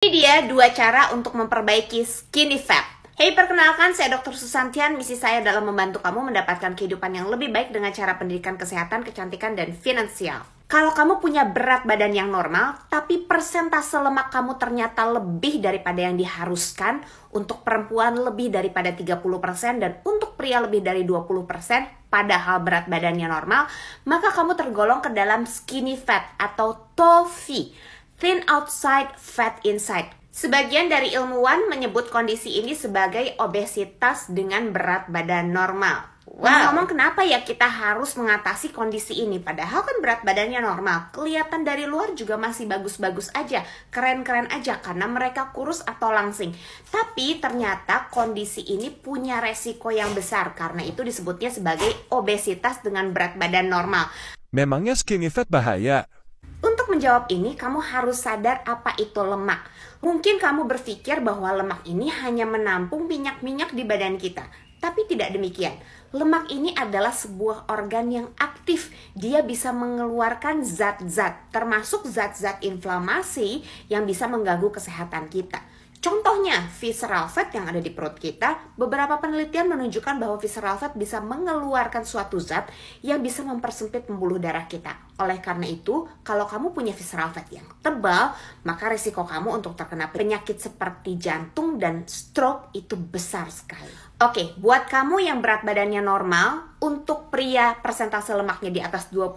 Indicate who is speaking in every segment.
Speaker 1: Ini dia dua cara untuk memperbaiki skinny fat. Hey, perkenalkan saya Dr. Susantian. Misi saya dalam membantu kamu mendapatkan kehidupan yang lebih baik dengan cara pendidikan kesehatan, kecantikan, dan finansial. Kalau kamu punya berat badan yang normal, tapi persentase lemak kamu ternyata lebih daripada yang diharuskan, untuk perempuan lebih daripada 30% dan untuk pria lebih dari 20%, padahal berat badannya normal, maka kamu tergolong ke dalam skinny fat atau tofi thin outside, fat inside. Sebagian dari ilmuwan menyebut kondisi ini sebagai obesitas dengan berat badan normal. Wow. ngomong kenapa ya kita harus mengatasi kondisi ini padahal kan berat badannya normal. Kelihatan dari luar juga masih bagus-bagus aja, keren-keren aja karena mereka kurus atau langsing. Tapi ternyata kondisi ini punya resiko yang besar karena itu disebutnya sebagai obesitas dengan berat badan normal. Memangnya skinny fat bahaya? menjawab ini, kamu harus sadar apa itu lemak. Mungkin kamu berpikir bahwa lemak ini hanya menampung minyak-minyak di badan kita, tapi tidak demikian. Lemak ini adalah sebuah organ yang aktif. Dia bisa mengeluarkan zat-zat, termasuk zat-zat inflamasi yang bisa mengganggu kesehatan kita. Contohnya, visceral fat yang ada di perut kita, beberapa penelitian menunjukkan bahwa visceral fat bisa mengeluarkan suatu zat yang bisa mempersempit pembuluh darah kita. Oleh karena itu, kalau kamu punya visceral fat yang tebal, maka risiko kamu untuk terkena penyakit seperti jantung dan stroke itu besar sekali. Oke, okay, buat kamu yang berat badannya normal, untuk pria persentase lemaknya di atas 20%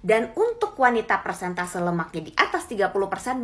Speaker 1: dan untuk wanita persentase lemaknya di atas 30%,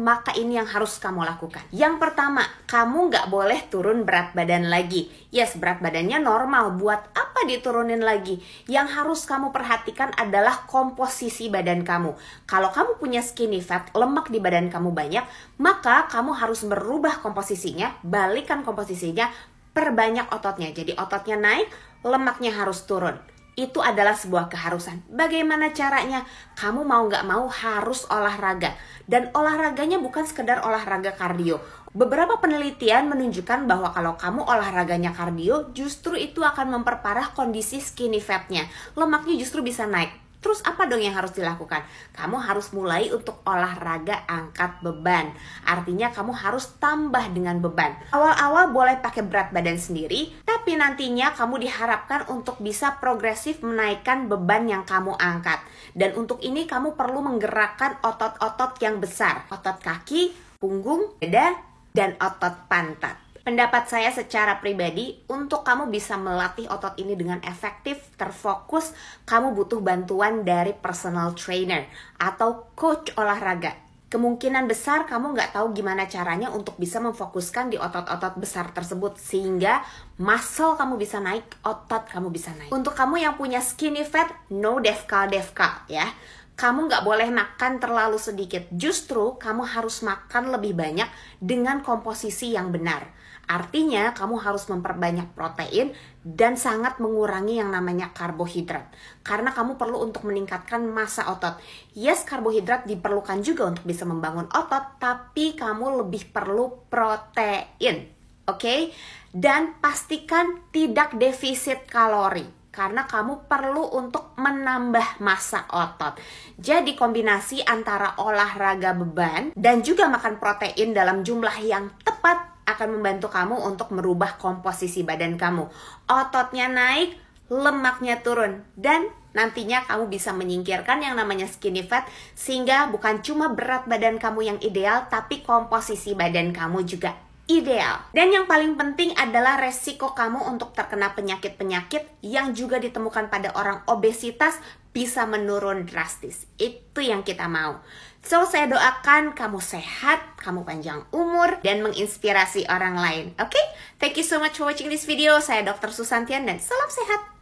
Speaker 1: maka ini yang harus kamu lakukan. Yang pertama, kamu nggak boleh turun berat badan lagi. Yes, berat badannya normal, buat apa diturunin lagi? Yang harus kamu perhatikan adalah komposisi badan kamu. Kalau kamu punya skinny fat, lemak di badan kamu banyak, maka kamu harus merubah komposisinya, balikan komposisinya, perbanyak ototnya. Jadi ototnya naik, lemaknya harus turun itu adalah sebuah keharusan. Bagaimana caranya? Kamu mau nggak mau harus olahraga. Dan olahraganya bukan sekedar olahraga kardio. Beberapa penelitian menunjukkan bahwa kalau kamu olahraganya kardio, justru itu akan memperparah kondisi skinny fatnya. Lemaknya justru bisa naik Terus apa dong yang harus dilakukan? Kamu harus mulai untuk olahraga angkat beban. Artinya kamu harus tambah dengan beban. Awal-awal boleh pakai berat badan sendiri, tapi nantinya kamu diharapkan untuk bisa progresif menaikkan beban yang kamu angkat. Dan untuk ini kamu perlu menggerakkan otot-otot yang besar. Otot kaki, punggung, dada, dan otot pantat. Pendapat saya secara pribadi, untuk kamu bisa melatih otot ini dengan efektif, terfokus, kamu butuh bantuan dari personal trainer atau coach olahraga kemungkinan besar kamu nggak tahu gimana caranya untuk bisa memfokuskan di otot-otot besar tersebut sehingga muscle kamu bisa naik, otot kamu bisa naik. Untuk kamu yang punya skinny fat, no defka defka ya kamu nggak boleh makan terlalu sedikit. Justru kamu harus makan lebih banyak dengan komposisi yang benar. Artinya kamu harus memperbanyak protein dan sangat mengurangi yang namanya karbohidrat. Karena kamu perlu untuk meningkatkan massa otot. Yes, karbohidrat diperlukan juga untuk bisa membangun otot, tapi kamu lebih perlu protein. Oke? Okay? Dan pastikan tidak defisit kalori karena kamu perlu untuk menambah massa otot. Jadi kombinasi antara olahraga beban dan juga makan protein dalam jumlah yang tepat akan membantu kamu untuk merubah komposisi badan kamu. Ototnya naik, lemaknya turun dan nantinya kamu bisa menyingkirkan yang namanya skinny fat sehingga bukan cuma berat badan kamu yang ideal tapi komposisi badan kamu juga ideal. Dan yang paling penting adalah resiko kamu untuk terkena penyakit-penyakit yang juga ditemukan pada orang obesitas bisa menurun drastis. Itu yang kita mau. So, saya doakan kamu sehat, kamu panjang umur, dan menginspirasi orang lain. Oke? Okay? Thank you so much for watching this video. Saya Dr. Susantian dan salam sehat.